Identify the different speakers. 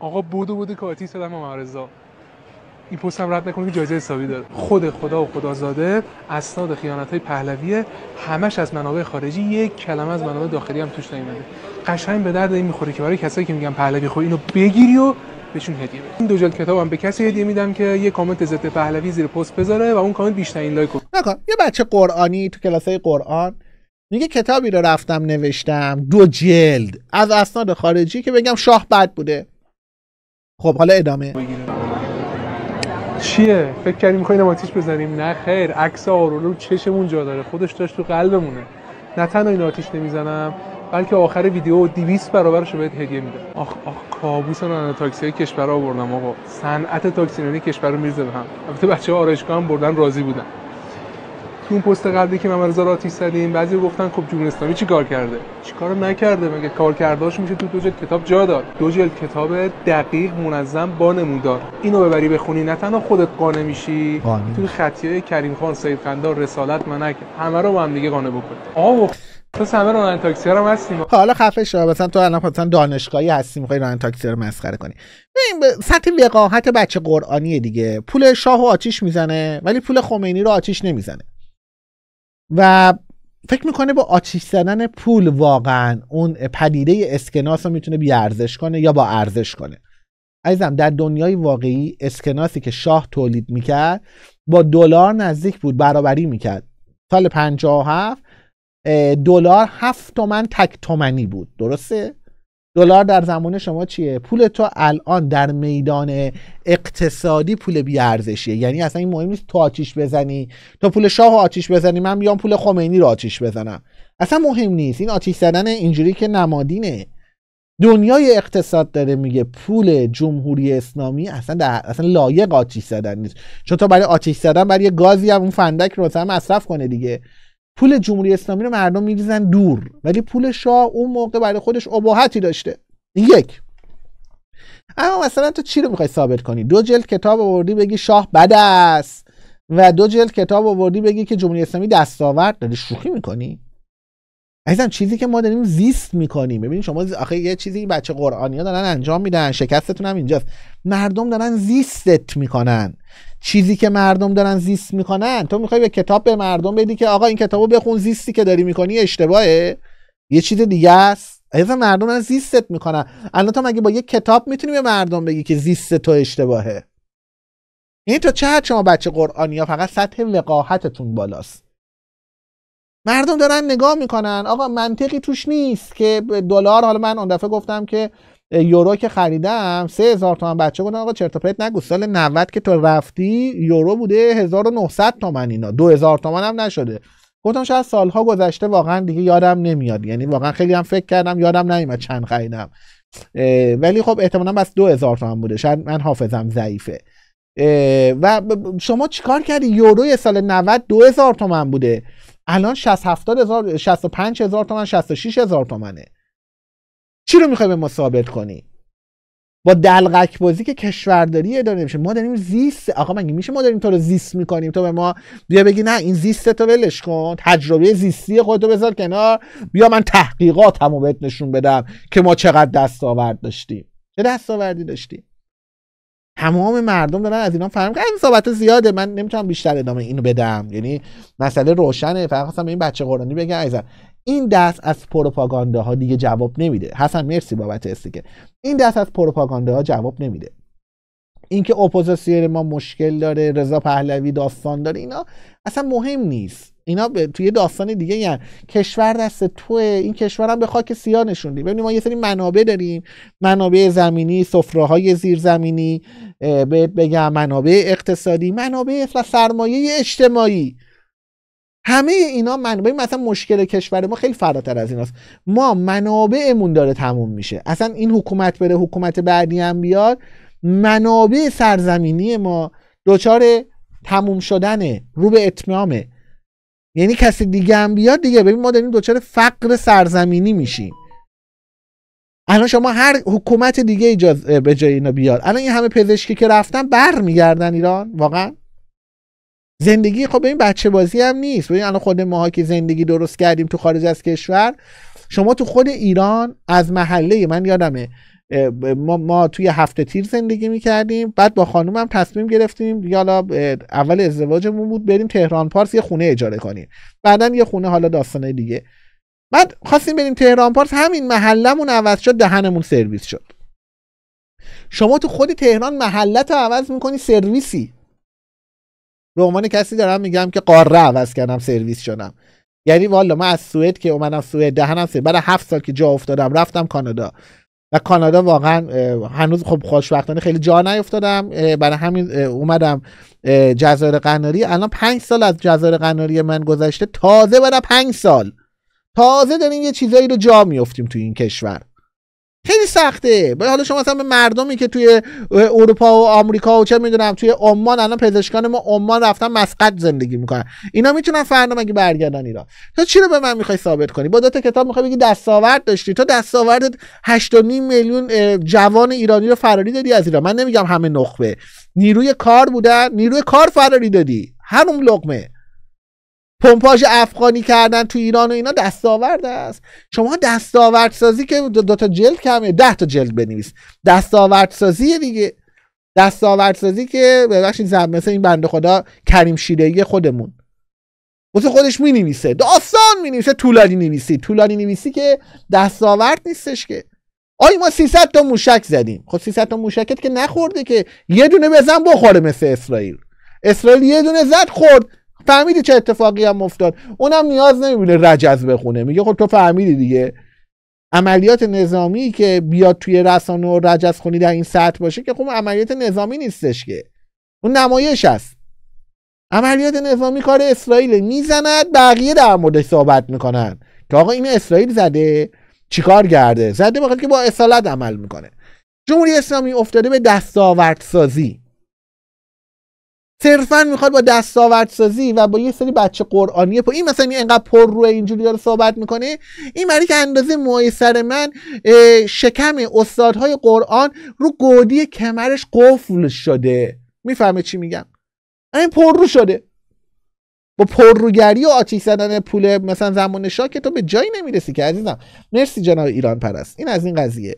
Speaker 1: آقا بودو بودو که آتیس دادم به معرزا این پست هم رد نکنه که جایزه حسابی داره خود خدا و خدازاده اسناد خیانت های پهلویه همش از منابع خارجی یک کلمه از منابع داخلی هم توش نیومده قشنگ به درد این میخوره که برای کسایی که میگن پهلوی خود اینو بگیری و بهشون هدیه بده این دو جلد کتابم به کسی هدیه میدم که یه کامنت ضد پهلوی زیر پست بذاره و اون کامنت بیشترین لایک کنه
Speaker 2: نکن یه بچه قرآنی تو کلاسای قرآن میگه کتابی رو رفتم نوشتم دو جلد از اسناد خارجی که بگم شاه
Speaker 1: بد بوده خب حالا ادامه چیه فکر کردیم میخوایم آتیش بزنیم نه خیر عکس آرولو چشمون جا داره خودش داشت تو قلبمونه نه تنها این آتیش نمیزنم بلکه آخر ویدیو دیویس برابرش بهت هدیه میده آخ آخ کابوس راننده تاکسی های کشور آوردم آقا صنعت تاکسی کشور رو میرزه به هم البته بچه آرایشگاه هم بردن راضی بودن تو اون پست قبلی که ممرزا را آتیش زدیم بعضی گفتن خب جمهوری اسلامی کار کرده چی کار نکرده مگه کرداش میشه تو دو جلد کتاب جا داد دو جلد کتاب دقیق منظم با نمودار اینو ببری بخونی نه تنها خودت قانه میشی تو خطیه کریم خان سید خندار رسالت منک همه رو با هم دیگه قانه بکن آو تو رو راننده تاکسی هم هستیم
Speaker 2: خب، حالا خفه شو مثلا تو الان مثلا دانشگاهی هستی میخوای ران تاکسی رو مسخره کنی ببین سطح وقاحت بچه قرآنیه دیگه پول شاه و آتیش میزنه ولی پول خمینی رو آتیش نمیزنه و فکر میکنه با آتیش زدن پول واقعا اون پدیده اسکناس رو میتونه بیارزش کنه یا با ارزش کنه عزیزم در دنیای واقعی اسکناسی که شاه تولید میکرد با دلار نزدیک بود برابری میکرد سال 57 دلار هفت تومن تک تومنی بود درسته دلار در زمان شما چیه پول تو الان در میدان اقتصادی پول بی یعنی اصلا این مهم نیست تو آتیش بزنی تو پول شاه رو آتیش بزنی من بیام پول خمینی رو آتیش بزنم اصلا مهم نیست این آتیش زدن اینجوری که نمادینه دنیای اقتصاد داره میگه پول جمهوری اسلامی اصلا در اصلا لایق آتیش زدن نیست چون تو برای آتیش زدن برای گازی هم اون فندک رو مصرف کنه دیگه پول جمهوری اسلامی رو مردم میریزن دور ولی پول شاه اون موقع برای خودش اباحتی داشته یک اما مثلا تو چی رو میخوای ثابت کنی دو جلد کتاب آوردی بگی شاه بد است و دو جلد کتاب آوردی بگی که جمهوری اسلامی دستاورد داری شوخی میکنی عزیزم چیزی که ما داریم زیست میکنیم ببینید شما آخه یه چیزی بچه ها دارن انجام میدن شکستتون هم اینجاست مردم دارن زیستت میکنن چیزی که مردم دارن زیست میکنن تو میخوای به کتاب به مردم بدی که آقا این کتابو بخون زیستی که داری میکنی اشتباهه یه چیز دیگه است عزیزم مردم دارن زیستت میکنن الان تو مگه با یه کتاب میتونی به مردم بگی که زیست تو اشتباهه این یعنی تو چه شما بچه ها فقط سطح وقاحتتون بالاست مردم دارن نگاه میکنن آقا منطقی توش نیست که دلار حالا من اون دفعه گفتم که یورو که خریدم 3000 تومان بچه گفتن آقا چرت و پرت نگو سال 90 که تو رفتی یورو بوده 1900 تومن اینا 2000 تومن هم نشده گفتم شاید سالها گذشته واقعا دیگه یادم نمیاد یعنی واقعا خیلی هم فکر کردم یادم نمیاد چند خریدم ولی خب احتمالا بس 2000 تومان بوده شاید من حافظم ضعیفه و شما چیکار کردی یورو سال 90 2000 تومن بوده الان 60 هزار 65 هزار تومن 66 هزار تومنه چی رو میخوای به ما ثابت کنی با دلغک بازی که کشورداری اداره میشه ما داریم زیست آقا مگه میشه ما داریم تو رو زیست میکنیم تو به ما بیا بگی نه این زیست تو ولش کن تجربه زیستی خودتو بذار کنار بیا من تحقیقاتمو بهت نشون بدم که ما چقدر دستاورد داشتیم چه دستاوردی داشتیم تمام مردم دارن از ایران فهم این صحبت زیاده من نمیتونم بیشتر ادامه اینو بدم یعنی مسئله روشنه فقط خواستم این بچه قرانی بگم ایزن این دست از ها دیگه جواب نمیده حسن مرسی بابت استیک این دست از ها جواب نمیده اینکه اپوزیسیون ما مشکل داره رضا پهلوی داستان داره اینا اصلا مهم نیست اینا ب... توی داستان دیگه یعنی کشور دست تو این کشور هم به خاک سیاه نشوندی ببینید ما یه سری منابع داریم منابع زمینی سفره زیرزمینی بگم منابع اقتصادی منابع و سرمایه اجتماعی همه اینا منابع مثلا مشکل کشور ما خیلی فراتر از ایناست ما منابعمون داره تموم میشه اصلا این حکومت بره حکومت بعدی هم بیاد منابع سرزمینی ما دچار تموم شدنه رو به اتمامه یعنی کسی دیگه هم بیاد دیگه ببین ما داریم دوچار فقر سرزمینی میشیم الان شما هر حکومت دیگه اجاز به جای اینا بیاد الان این همه پزشکی که رفتن بر میگردن ایران واقعا زندگی خب ببین بچه بازی هم نیست ببین الان خود ماها که زندگی درست کردیم تو خارج از کشور شما تو خود ایران از محله من یادمه ما, ما توی هفته تیر زندگی میکردیم بعد با خانومم تصمیم گرفتیم یالا اول ازدواجمون بود بریم تهران پارس یه خونه اجاره کنیم بعدا یه خونه حالا داستانه دیگه بعد خواستیم بریم تهران پارس همین محلمون عوض شد دهنمون سرویس شد شما تو خودی تهران محلت عوض میکنی سرویسی به عنوان کسی دارم میگم که قاره عوض کردم سرویس شدم یعنی والا من از سوئد که اومدم سوئد دهنم سرویس بعد هفت سال که جا افتادم رفتم کانادا کانادا واقعا هنوز خب خوشبختانه خیلی جا نیفتادم برای همین اومدم جزایر قناری الان پنج سال از جزایر قناری من گذشته تازه برای پنج سال تازه داریم یه چیزایی رو جا میفتیم تو این کشور خیلی سخته باید حالا شما مثلا به مردمی که توی اروپا و آمریکا و چه میدونم توی عمان الان پزشکان ما عمان رفتن مسقط زندگی میکنن اینا میتونن فردا مگه برگردن ایران تو چی رو به من میخوای ثابت کنی با دو تا کتاب میخوای بگی دستاورد داشتی تو دستاوردت 8.5 میلیون جوان ایرانی رو فراری دادی از ایران من نمیگم همه نخبه نیروی کار بودن نیروی کار فراری دادی هر اون لقمه پمپاژ افغانی کردن تو ایران و اینا دستاورد است شما دستاورد سازی که دو تا جلد کمه ده تا جلد بنویس دستاورد سازی دیگه دستاورد سازی که ببخشید زب مثل این بنده خدا کریم شیرهی خودمون واسه خودش می نویسه داستان می نویسه طولانی نویسی طولانی نویسی که دستاورد نیستش که آی ما 300 تا موشک زدیم خب 300 تا موشکت که نخورده که یه دونه بزن بخوره مثل اسرائیل اسرائیل یه دونه زد خورد فهمیدی چه اتفاقی هم افتاد اونم نیاز نمیبینه رجز بخونه میگه خب تو فهمیدی دیگه عملیات نظامی که بیاد توی رسانه و رجز خونی در این سطح باشه که خب عملیات نظامی نیستش که اون نمایش است عملیات نظامی کار اسرائیل میزند بقیه در مورد صحبت میکنن که آقا این اسرائیل زده چیکار کرده زده بخاطر که با اصالت عمل میکنه جمهوری اسلامی افتاده به سازی صرفا میخواد با دستاورد سازی و با یه سری بچه قرآنیه پا این مثلا اینقدر پر روی اینجوری داره صحبت میکنه این برای که اندازه موی سر من شکم استادهای قرآن رو گودی کمرش قفل شده میفهمه چی میگم این پر رو شده با پرروگری و آتیش زدن پول مثلا زمان شاه که تو به جایی نمیرسی که عزیزم مرسی جناب ایران پرست این از این قضیه